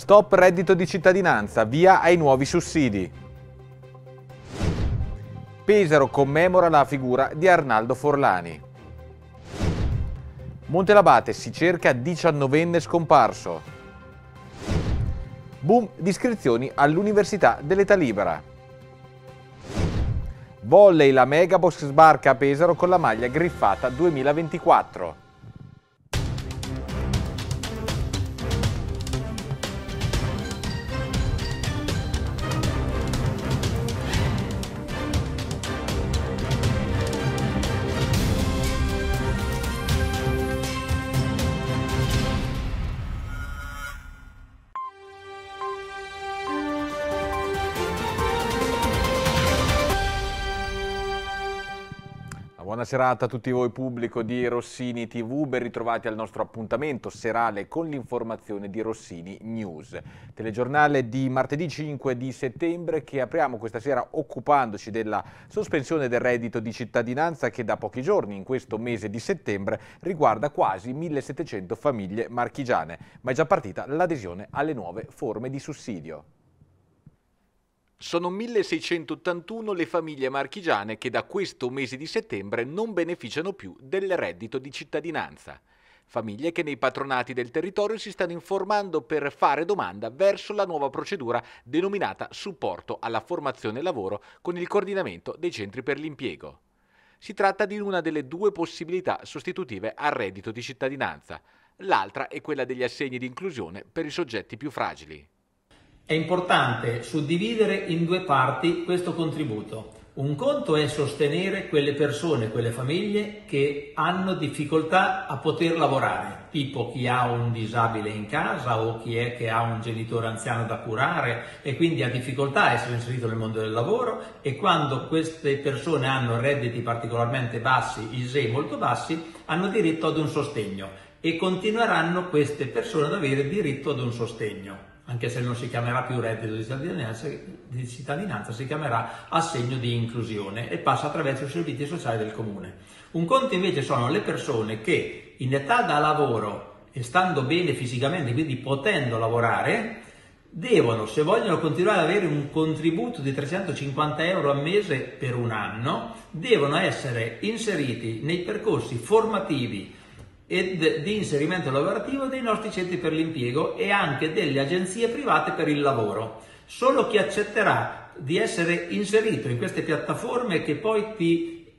Stop reddito di cittadinanza, via ai nuovi sussidi. Pesaro commemora la figura di Arnaldo Forlani. Montelabate si cerca 19enne scomparso. Boom di iscrizioni all'Università dell'Età Libera. Volley la Megabox sbarca a Pesaro con la maglia griffata 2024. Buona serata a tutti voi pubblico di Rossini TV, ben ritrovati al nostro appuntamento serale con l'informazione di Rossini News. Telegiornale di martedì 5 di settembre che apriamo questa sera occupandoci della sospensione del reddito di cittadinanza che da pochi giorni in questo mese di settembre riguarda quasi 1700 famiglie marchigiane, ma è già partita l'adesione alle nuove forme di sussidio. Sono 1681 le famiglie marchigiane che da questo mese di settembre non beneficiano più del reddito di cittadinanza. Famiglie che nei patronati del territorio si stanno informando per fare domanda verso la nuova procedura denominata supporto alla formazione e lavoro con il coordinamento dei centri per l'impiego. Si tratta di una delle due possibilità sostitutive al reddito di cittadinanza. L'altra è quella degli assegni di inclusione per i soggetti più fragili. È importante suddividere in due parti questo contributo. Un conto è sostenere quelle persone, quelle famiglie che hanno difficoltà a poter lavorare, tipo chi ha un disabile in casa o chi è che ha un genitore anziano da curare e quindi ha difficoltà a essere inserito nel mondo del lavoro e quando queste persone hanno redditi particolarmente bassi, ISE molto bassi, hanno diritto ad un sostegno e continueranno queste persone ad avere diritto ad un sostegno anche se non si chiamerà più reddito di cittadinanza, di cittadinanza, si chiamerà assegno di inclusione e passa attraverso i servizi sociali del comune. Un conto invece sono le persone che in età da lavoro e stando bene fisicamente, quindi potendo lavorare, devono, se vogliono continuare ad avere un contributo di 350 euro al mese per un anno, devono essere inseriti nei percorsi formativi e di inserimento lavorativo dei nostri centri per l'impiego e anche delle agenzie private per il lavoro. Solo chi accetterà di essere inserito in queste piattaforme che poi ti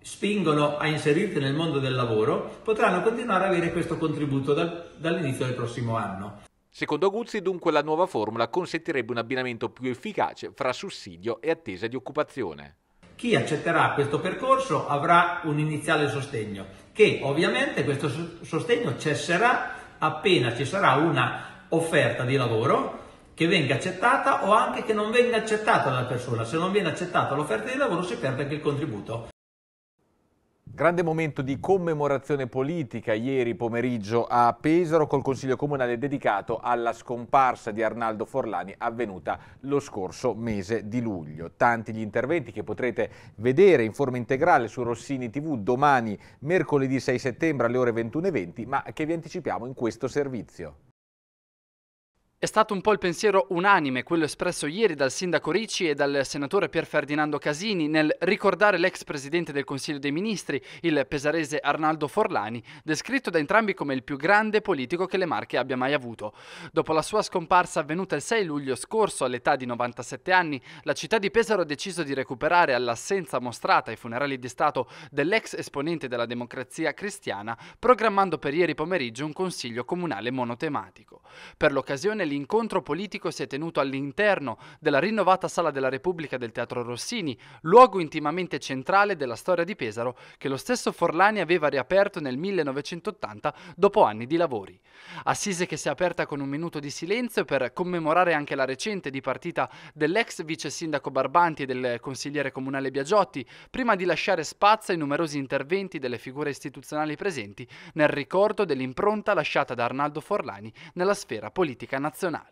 spingono a inserirti nel mondo del lavoro potranno continuare ad avere questo contributo dal, dall'inizio del prossimo anno. Secondo Guzzi, dunque, la nuova formula consentirebbe un abbinamento più efficace fra sussidio e attesa di occupazione. Chi accetterà questo percorso avrà un iniziale sostegno, che ovviamente questo sostegno cesserà appena ci sarà una offerta di lavoro che venga accettata o anche che non venga accettata dalla persona. Se non viene accettata l'offerta di lavoro si perde anche il contributo. Grande momento di commemorazione politica ieri pomeriggio a Pesaro col Consiglio Comunale dedicato alla scomparsa di Arnaldo Forlani avvenuta lo scorso mese di luglio. Tanti gli interventi che potrete vedere in forma integrale su Rossini TV domani mercoledì 6 settembre alle ore 21.20 ma che vi anticipiamo in questo servizio. È stato un po' il pensiero unanime quello espresso ieri dal sindaco Ricci e dal senatore Pier Ferdinando Casini nel ricordare l'ex presidente del Consiglio dei Ministri, il pesarese Arnaldo Forlani, descritto da entrambi come il più grande politico che le Marche abbia mai avuto. Dopo la sua scomparsa avvenuta il 6 luglio scorso all'età di 97 anni, la città di Pesaro ha deciso di recuperare all'assenza mostrata ai funerali di Stato dell'ex esponente della democrazia cristiana, programmando per ieri pomeriggio un consiglio comunale monotematico. Per l'occasione l'incontro politico si è tenuto all'interno della rinnovata Sala della Repubblica del Teatro Rossini, luogo intimamente centrale della storia di Pesaro che lo stesso Forlani aveva riaperto nel 1980 dopo anni di lavori. Assise che si è aperta con un minuto di silenzio per commemorare anche la recente dipartita dell'ex vice sindaco Barbanti e del consigliere comunale Biagiotti, prima di lasciare spazio ai numerosi interventi delle figure istituzionali presenti nel ricordo dell'impronta lasciata da Arnaldo Forlani nella sfera politica nazionale nazionale.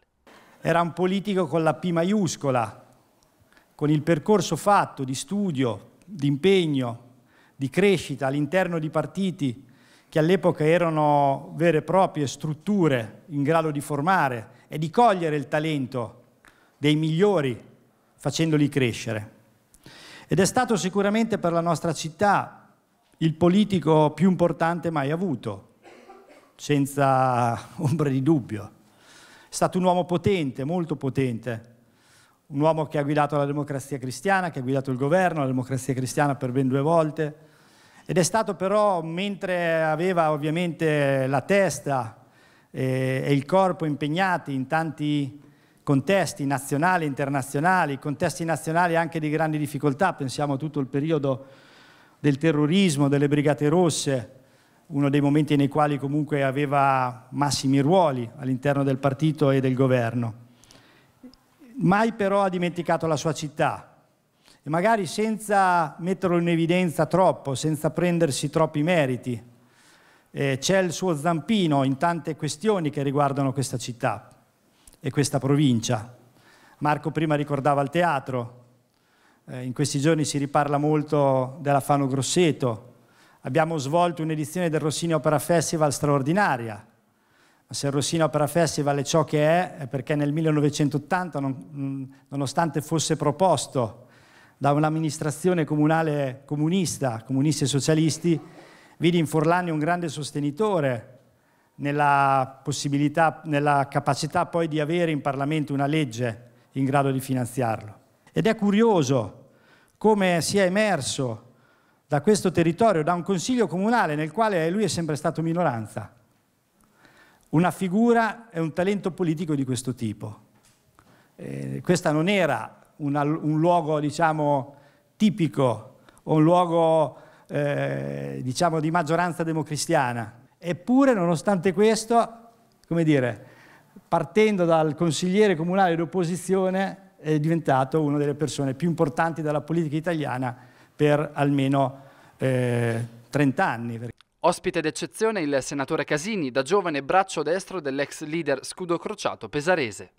Era un politico con la P maiuscola, con il percorso fatto di studio, di impegno, di crescita all'interno di partiti che all'epoca erano vere e proprie strutture in grado di formare e di cogliere il talento dei migliori facendoli crescere. Ed è stato sicuramente per la nostra città il politico più importante mai avuto, senza ombra di dubbio. È stato un uomo potente, molto potente, un uomo che ha guidato la democrazia cristiana, che ha guidato il governo, la democrazia cristiana per ben due volte, ed è stato però, mentre aveva ovviamente la testa eh, e, il corpo impegnati in tanti contesti nazionali e internazionali, contesti nazionali anche di grandi difficoltà, pensiamo a tutto il periodo del terrorismo, delle brigate rosse, uno dei momenti nei quali comunque aveva massimi ruoli all'interno del partito e del governo. Mai però ha dimenticato la sua città e magari senza metterlo in evidenza troppo, senza prendersi troppi meriti. Eh, c'è il suo zampino in tante questioni che riguardano questa città e questa provincia. Marco prima ricordava il teatro, eh, in questi giorni si riparla molto della Fano Grosseto, Abbiamo svolto un'edizione del Rossini Opera Festival straordinaria. se il Rossini Opera Festival è ciò che è, è perché nel 1980, non, mm, nonostante fosse proposto da un'amministrazione comunale comunista, comunisti e socialisti, vidi in Forlani un grande sostenitore nella, nella capacità poi di avere in Parlamento una legge in grado di finanziarlo. Ed è curioso come sia emerso da questo territorio, da un consiglio comunale nel quale lui è sempre stato minoranza. Una figura e un talento politico di questo tipo. Eh, questa non era una, un luogo, diciamo, tipico o un luogo, eh, diciamo, di maggioranza democristiana. Eppure, nonostante questo, come dire, partendo dal consigliere comunale d'opposizione, è diventato una delle persone più importanti della politica italiana per almeno eh, 30 anni. Ospite d'eccezione il senatore Casini, da giovane braccio destro dell'ex leader scudo crociato pesarese.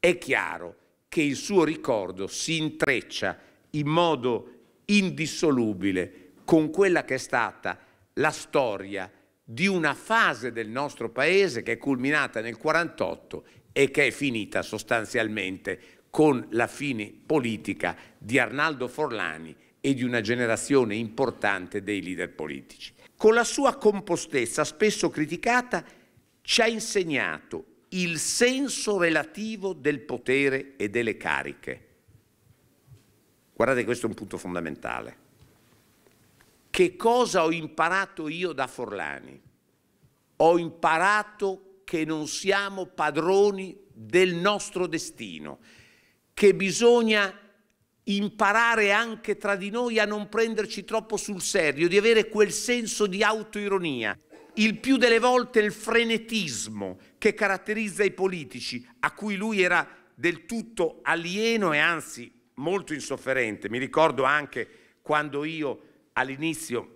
È chiaro che il suo ricordo si intreccia in modo indissolubile con quella che è stata la storia di una fase del nostro paese che è culminata nel 48 e che è finita sostanzialmente con la fine politica di Arnaldo Forlani e di una generazione importante dei leader politici. Con la sua compostezza, spesso criticata, ci ha insegnato il senso relativo del potere e delle cariche. Guardate, questo è un punto fondamentale. Che cosa ho imparato io da Forlani? Ho imparato che non siamo padroni del nostro destino, che bisogna imparare anche tra di noi a non prenderci troppo sul serio, di avere quel senso di autoironia. Il più delle volte il frenetismo che caratterizza i politici, a cui lui era del tutto alieno e anzi molto insofferente. Mi ricordo anche quando io all'inizio,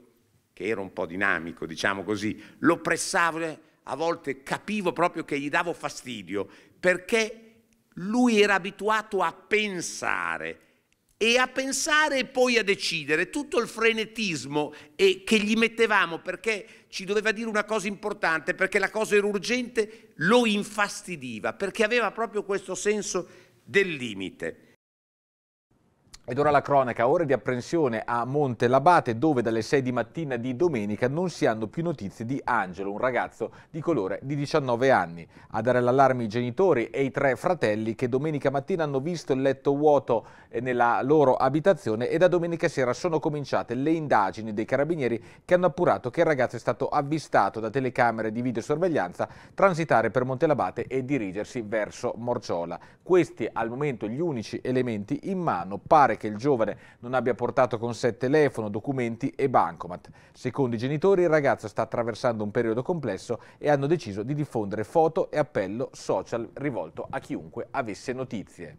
che ero un po' dinamico, diciamo così, lo pressavo, a volte capivo proprio che gli davo fastidio, perché lui era abituato a pensare, e a pensare e poi a decidere, tutto il frenetismo eh, che gli mettevamo perché ci doveva dire una cosa importante, perché la cosa era urgente, lo infastidiva, perché aveva proprio questo senso del limite. Ed ora la cronaca, ore di apprensione a Monte Labate dove dalle 6 di mattina di domenica non si hanno più notizie di Angelo, un ragazzo di colore di 19 anni. A dare l'allarme i genitori e i tre fratelli che domenica mattina hanno visto il letto vuoto eh, nella loro abitazione e da domenica sera sono cominciate le indagini dei carabinieri che hanno appurato che il ragazzo è stato avvistato da telecamere di videosorveglianza transitare per Monte Labate e dirigersi verso Morciola. Questi al momento gli unici elementi in mano pare che il giovane non abbia portato con sé telefono, documenti e bancomat. Secondo i genitori il ragazzo sta attraversando un periodo complesso e hanno deciso di diffondere foto e appello social rivolto a chiunque avesse notizie.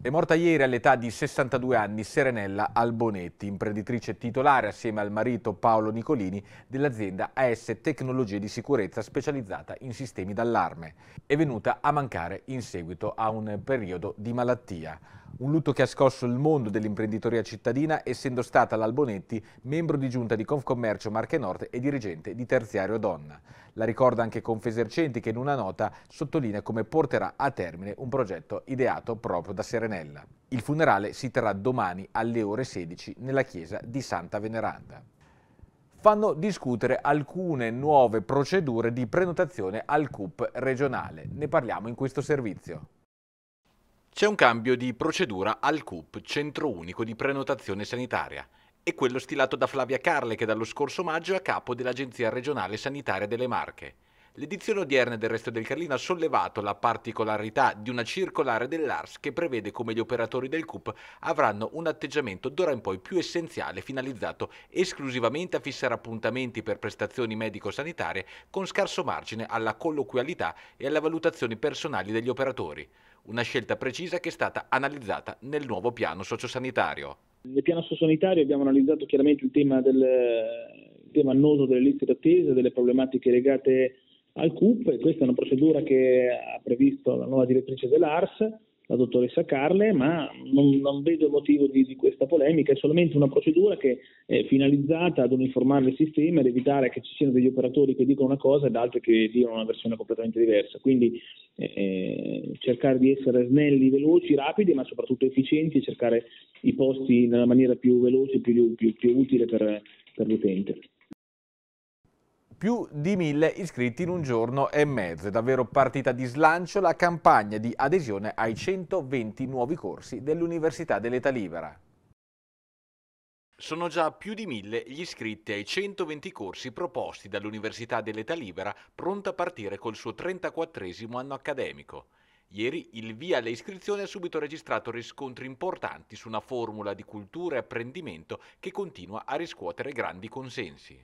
È morta ieri all'età di 62 anni Serenella Albonetti, imprenditrice titolare assieme al marito Paolo Nicolini dell'azienda AS Tecnologie di Sicurezza specializzata in sistemi d'allarme. È venuta a mancare in seguito a un periodo di malattia. Un lutto che ha scosso il mondo dell'imprenditoria cittadina, essendo stata l'Albonetti membro di giunta di Confcommercio Marche Nord e dirigente di Terziario Donna. La ricorda anche Confesercenti che in una nota sottolinea come porterà a termine un progetto ideato proprio da Serenella. Il funerale si terrà domani alle ore 16 nella chiesa di Santa Veneranda fanno discutere alcune nuove procedure di prenotazione al CUP regionale. Ne parliamo in questo servizio. C'è un cambio di procedura al CUP, Centro Unico di Prenotazione Sanitaria. È quello stilato da Flavia Carle che dallo scorso maggio è a capo dell'Agenzia Regionale Sanitaria delle Marche. L'edizione odierna del Resto del Carlino ha sollevato la particolarità di una circolare dell'ARS che prevede come gli operatori del CUP avranno un atteggiamento d'ora in poi più essenziale finalizzato esclusivamente a fissare appuntamenti per prestazioni medico-sanitarie con scarso margine alla colloquialità e alle valutazioni personali degli operatori una scelta precisa che è stata analizzata nel nuovo piano sociosanitario. Nel piano sociosanitario abbiamo analizzato chiaramente il tema, del, il tema annoso delle liste d'attesa, delle problematiche legate al CUP questa è una procedura che ha previsto la nuova direttrice dell'ARS la dottoressa Carle, ma non, non vedo motivo di, di, questa polemica, è solamente una procedura che è finalizzata ad uniformare il sistema ed evitare che ci siano degli operatori che dicono una cosa ed altri che dicono una versione completamente diversa. Quindi eh, eh, cercare di essere snelli, veloci, rapidi, ma soprattutto efficienti e cercare i posti nella maniera più veloce, più, più, più utile per, per l'utente più di mille iscritti in un giorno e mezzo. È davvero partita di slancio la campagna di adesione ai 120 nuovi corsi dell'Università dell'Età Libera. Sono già più di mille gli iscritti ai 120 corsi proposti dall'Università dell'Età Libera pronta a partire col suo 34 anno accademico. Ieri il via alle iscrizioni ha subito registrato riscontri importanti su una formula di cultura e apprendimento che continua a riscuotere grandi consensi.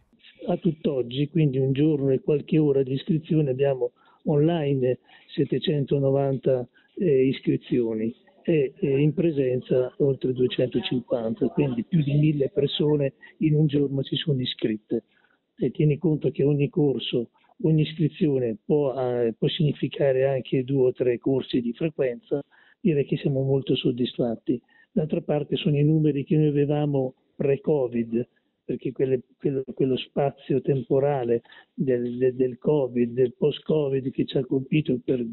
A tutt'oggi, quindi un giorno e qualche ora di iscrizione, abbiamo online 790 eh, iscrizioni e eh, in presenza oltre 250, quindi più di mille persone in un giorno si sono iscritte. E tieni conto che ogni corso Ogni iscrizione può, eh, può significare anche due o tre corsi di frequenza, direi che siamo molto soddisfatti. D'altra parte sono i numeri che noi avevamo pre-Covid, perché quelle, quello, quello, spazio temporale del, del, del Covid, del post-Covid che ci ha colpito per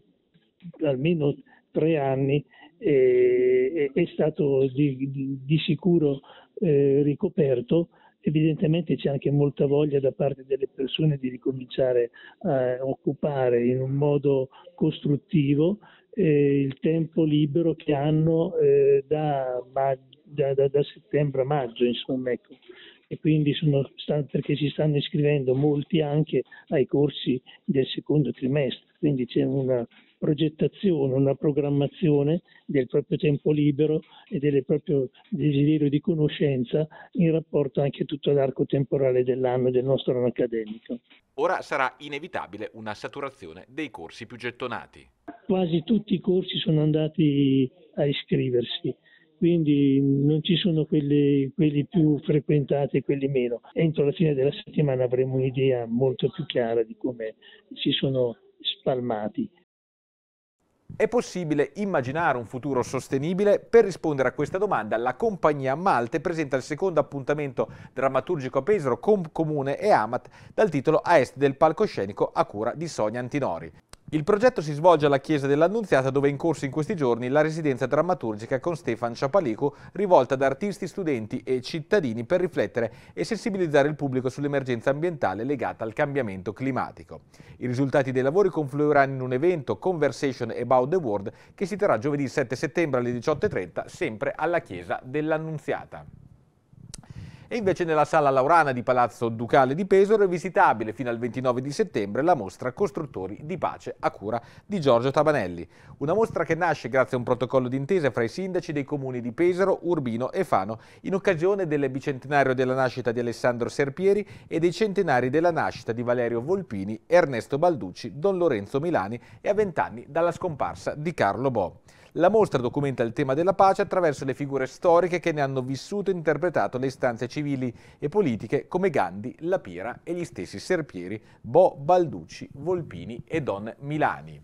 almeno tre anni eh, è, è, stato di, di, di sicuro eh, ricoperto evidentemente c'è anche molta voglia da parte delle persone di ricominciare a occupare in un modo costruttivo eh, il tempo libero che hanno eh, da, da, da, da, settembre a maggio, insomma, ecco. E quindi sono, perché si stanno iscrivendo molti anche ai corsi del secondo trimestre, quindi c'è una progettazione, una programmazione del proprio tempo libero e del proprio desiderio di conoscenza in rapporto anche a tutto l'arco temporale dell'anno e del nostro anno accademico. Ora sarà inevitabile una saturazione dei corsi più gettonati. Quasi tutti i corsi sono andati a iscriversi quindi non ci sono quelli, quelli, più frequentati e quelli meno. Entro la fine della settimana avremo un'idea molto più chiara di come si sono spalmati. È possibile immaginare un futuro sostenibile? Per rispondere a questa domanda, la compagnia Malte presenta il secondo appuntamento drammaturgico a Pesaro con Comune e Amat dal titolo A est del palcoscenico a cura di Sonia Antinori. Il progetto si svolge alla Chiesa dell'Annunziata dove è in corso in questi giorni la residenza drammaturgica con Stefan Ciapalico rivolta ad artisti, studenti e cittadini per riflettere e sensibilizzare il pubblico sull'emergenza ambientale legata al cambiamento climatico. I risultati dei lavori confluiranno in un evento Conversation About the World che si terrà giovedì 7 settembre alle 18.30 sempre alla Chiesa dell'Annunziata e invece nella Sala Laurana di Palazzo Ducale di Pesaro è visitabile fino al 29 di settembre la mostra Costruttori di Pace a cura di Giorgio Tabanelli. Una mostra che nasce grazie a un protocollo d'intesa fra i sindaci dei comuni di Pesaro, Urbino e Fano in occasione del bicentenario della nascita di Alessandro Serpieri e dei centenari della nascita di Valerio Volpini, Ernesto Balducci, Don Lorenzo Milani e a vent'anni dalla scomparsa di Carlo Bo. La mostra documenta il tema della pace attraverso le figure storiche che ne hanno vissuto e interpretato le istanze civili e politiche come Gandhi, La Pira e gli stessi Serpieri, Bo Balducci, Volpini e Don Milani.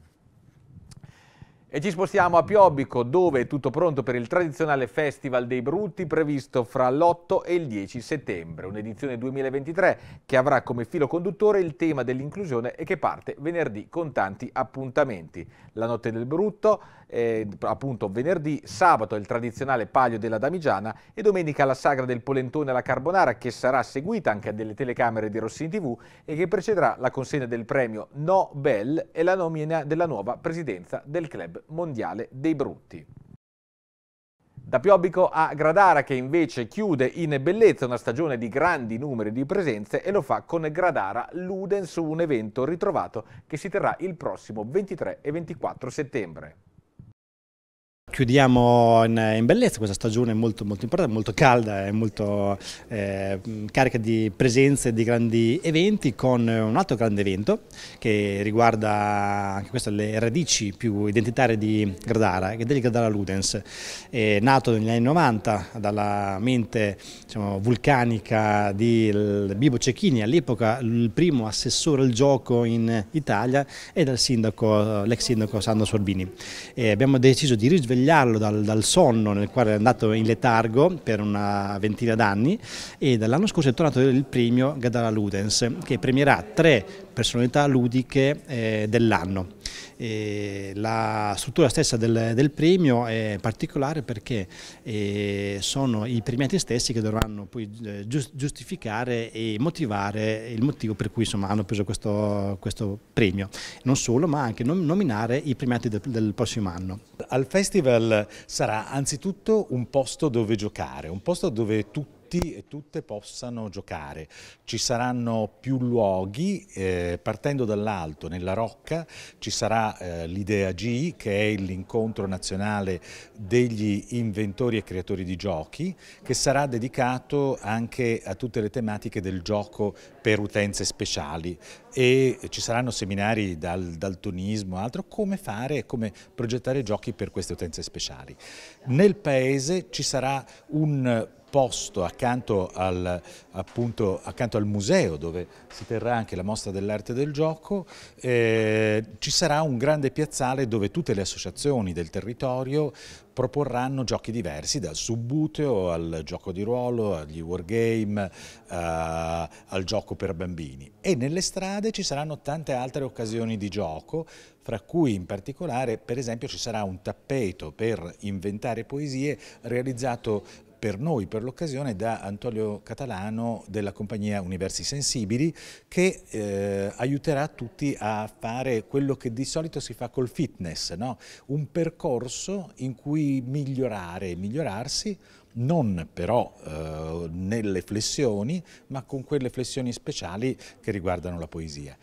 E ci spostiamo a Piobbico, dove è tutto pronto per il tradizionale Festival dei Brutti previsto fra l'8 e il 10 settembre, un'edizione 2023 che avrà come filo conduttore il tema dell'inclusione e che parte venerdì con tanti appuntamenti. La Notte del Brutto, eh, appunto venerdì, sabato il tradizionale Palio della Damigiana e domenica la Sagra del Polentone alla Carbonara che sarà seguita anche dalle telecamere di Rossini TV e che precederà la consegna del premio Nobel e la nomina della nuova presidenza del club mondiale dei brutti. Da Piobico a Gradara che invece chiude in bellezza una stagione di grandi numeri di presenze e lo fa con Gradara Luden su un evento ritrovato che si terrà il prossimo 23 e 24 settembre. Chiudiamo in, in, bellezza questa stagione molto, molto importante, molto calda e molto eh, carica di presenze di grandi eventi con un altro grande evento che riguarda anche queste le radici più identitarie di Gradara, che è del Gradara Ludens, è nato negli anni 90 dalla mente diciamo, vulcanica di Bibo Cecchini, all'epoca il primo assessore al gioco in Italia e dal sindaco, l'ex sindaco Sandro Sorbini. E abbiamo deciso di risvegliare risvegliarlo dal, dal sonno nel quale è andato in letargo per una ventina d'anni e dall'anno scorso è tornato il premio Gadara Ludens che premierà tre personalità ludiche eh, dell'anno. E la struttura stessa del, del, premio è particolare perché eh, sono i premiati stessi che dovranno poi eh, giustificare e motivare il motivo per cui insomma, hanno preso questo, questo, premio. Non solo, ma anche nominare i premiati del, del prossimo anno. Al festival sarà anzitutto un posto dove giocare, un posto dove tutti tutti e tutte possano giocare. Ci saranno più luoghi, eh, partendo dall'alto, nella Rocca ci sarà eh, l'Idea G che è l'incontro nazionale degli inventori e creatori di giochi che sarà dedicato anche a tutte le tematiche del gioco per utenze speciali e ci saranno seminari dal daltonismo, altro, come fare e come progettare giochi per queste utenze speciali. Nel paese ci sarà un posto accanto al, appunto, accanto al, museo dove si terrà anche la mostra dell'arte del gioco, eh, ci sarà un grande piazzale dove tutte le associazioni del territorio proporranno giochi diversi dal subbuteo al gioco di ruolo, agli wargame, eh, al gioco per bambini e nelle strade ci saranno tante altre occasioni di gioco fra cui in particolare per esempio ci sarà un tappeto per inventare poesie realizzato per noi, per l'occasione, da Antonio Catalano della compagnia Universi Sensibili che eh, aiuterà tutti a fare quello che di solito si fa col fitness, no? un percorso in cui migliorare, e migliorarsi non però eh, nelle flessioni, ma con quelle flessioni speciali che riguardano la poesia.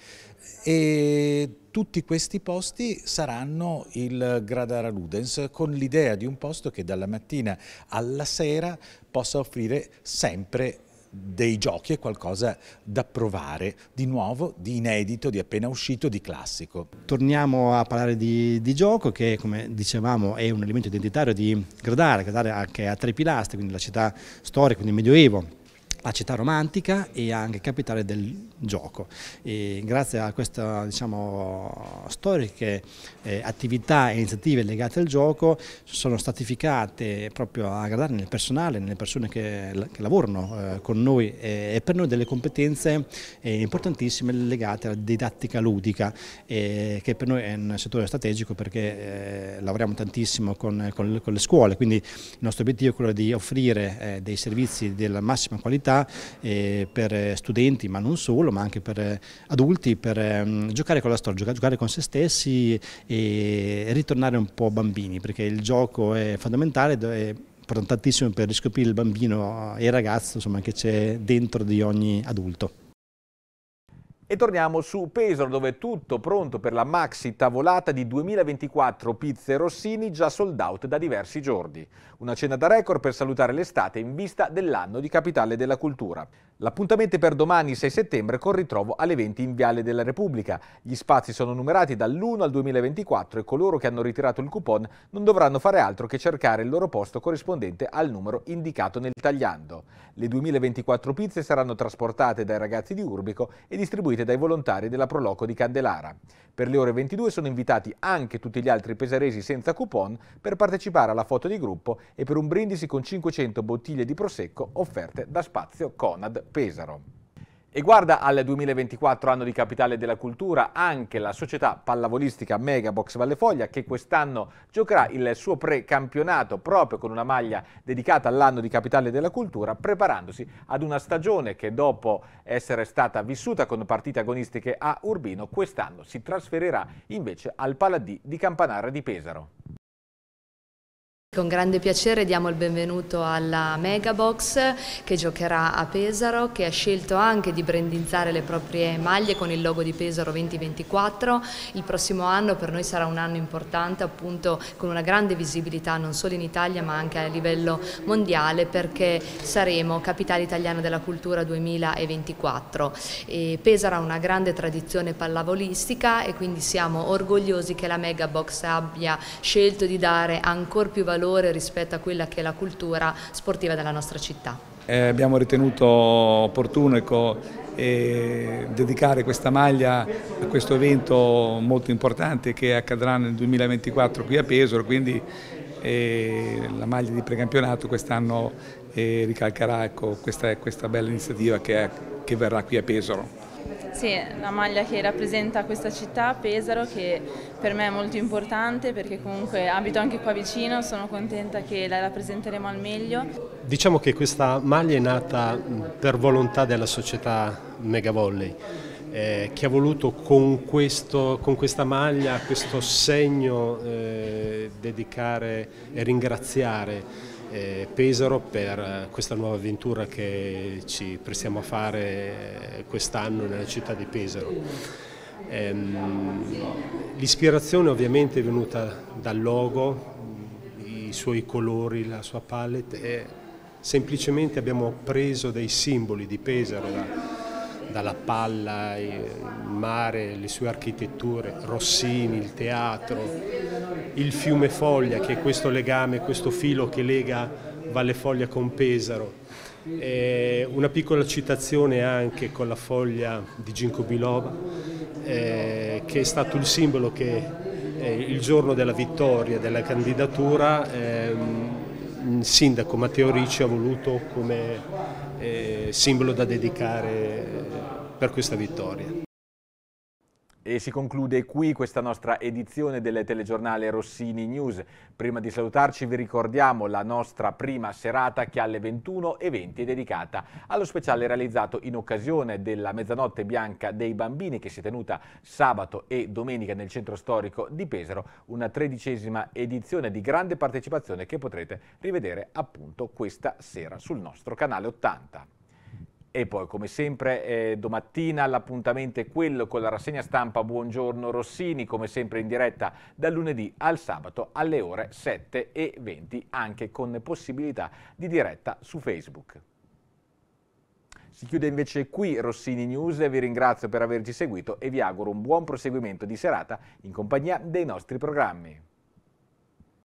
E tutti questi posti saranno il Gradara Ludens con l'idea di un posto che dalla mattina alla sera possa offrire sempre dei giochi è qualcosa da provare di nuovo, di inedito, di appena uscito, di classico. Torniamo a parlare di, di gioco che come dicevamo è un elemento identitario di Gradare, Gradare anche a tre pilastri, quindi la città storica, quindi il medioevo, la città romantica e anche capitale del gioco. E grazie a queste diciamo, storiche eh, attività e iniziative legate al gioco sono stratificate proprio a gradare nel personale, nelle persone che, che lavorano eh, con noi eh, e per noi delle competenze eh, importantissime legate alla didattica ludica eh, che per noi è un settore strategico perché eh, lavoriamo tantissimo con, con, con, le scuole, quindi il nostro obiettivo è quello di offrire dei servizi della massima qualità attività eh, per eh, studenti, ma non solo, ma anche per eh, adulti, per ehm, giocare con la storia, giocare con se stessi e ritornare un po' bambini, perché il gioco è fondamentale, è importantissimo per riscoprire il bambino e il ragazzo insomma, che c'è dentro di ogni adulto. E torniamo su Pesaro dove è tutto pronto per la maxi tavolata di 2024 pizze Rossini già sold out da diversi giorni. Una cena da record per salutare l'estate in vista dell'anno di Capitale della Cultura. L'appuntamento è per domani 6 settembre con ritrovo alle 20 in Viale della Repubblica. Gli spazi sono numerati dall'1 al 2024 e coloro che hanno ritirato il coupon non dovranno fare altro che cercare il loro posto corrispondente al numero indicato nel tagliando. Le 2024 pizze saranno trasportate dai ragazzi di Urbico e distribuite dai volontari della Proloco di Candelara. Per le ore 22 sono invitati anche tutti gli altri pesaresi senza coupon per partecipare alla foto di gruppo e per un brindisi con 500 bottiglie di prosecco offerte da Spazio Conad Pesaro. E guarda al 2024 anno di capitale della cultura anche la società pallavolistica Megabox Vallefoglia che quest'anno giocherà il suo precampionato proprio con una maglia dedicata all'anno di capitale della cultura preparandosi ad una stagione che dopo essere stata vissuta con partite agonistiche a Urbino quest'anno si trasferirà invece al Paladì di Campanara di Pesaro. Con grande piacere diamo il benvenuto alla Megabox che giocherà a Pesaro, che ha scelto anche di brandizzare le proprie maglie con il logo di Pesaro 2024. Il prossimo anno per noi sarà un anno importante appunto con una grande visibilità non solo in Italia ma anche a livello mondiale perché saremo capitale italiana della cultura 2024. E Pesaro ha una grande tradizione pallavolistica e quindi siamo orgogliosi che la Megabox abbia scelto di dare ancora più valore valore rispetto a quella che è la cultura sportiva della nostra città. Eh, abbiamo ritenuto opportuno ecco, eh, dedicare questa maglia a questo evento molto importante che accadrà nel 2024 qui a Pesaro, quindi eh, la maglia di precampionato quest'anno eh, ricalcherà ecco, questa, questa, bella iniziativa che, è, che verrà qui a Pesaro. Sì, una maglia che rappresenta questa città, Pesaro, che per me è molto importante perché comunque abito anche qua vicino, sono contenta che la rappresenteremo al meglio. Diciamo che questa maglia è nata per volontà della società Mega Volley. Eh, che ha voluto con, questo, con, questa maglia, questo segno, eh, dedicare e ringraziare eh, Pesaro per questa nuova avventura che ci prestiamo a fare eh, quest'anno nella città di Pesaro. Ehm, l'ispirazione ovviamente è venuta dal logo, i suoi colori, la sua palette, semplicemente abbiamo preso dei simboli di Pesaro, dalla palla, il mare, le sue architetture, Rossini, il teatro, il fiume Foglia che è questo legame, questo filo che lega Valle Foglia con Pesaro. Eh, una piccola citazione anche con la foglia di Ginkgo Biloba eh, che è stato il simbolo che eh, il giorno della vittoria della candidatura ehm, il sindaco Matteo Ricci ha voluto come eh, simbolo da dedicare per questa vittoria. E si conclude qui questa nostra edizione del telegiornale Rossini News. Prima di salutarci vi ricordiamo la nostra prima serata che alle 21.20 è dedicata allo speciale realizzato in occasione della mezzanotte bianca dei bambini che si è tenuta sabato e domenica nel centro storico di Pesaro, una tredicesima edizione di grande partecipazione che potrete rivedere appunto questa sera sul nostro canale 80. E poi, come sempre, eh, domattina l'appuntamento è quello con la rassegna stampa Buongiorno Rossini, come sempre in diretta dal lunedì al sabato alle ore 7.20, anche con possibilità di diretta su Facebook. Si chiude invece qui Rossini News, vi ringrazio per averci seguito e vi auguro un buon proseguimento di serata in compagnia dei nostri programmi.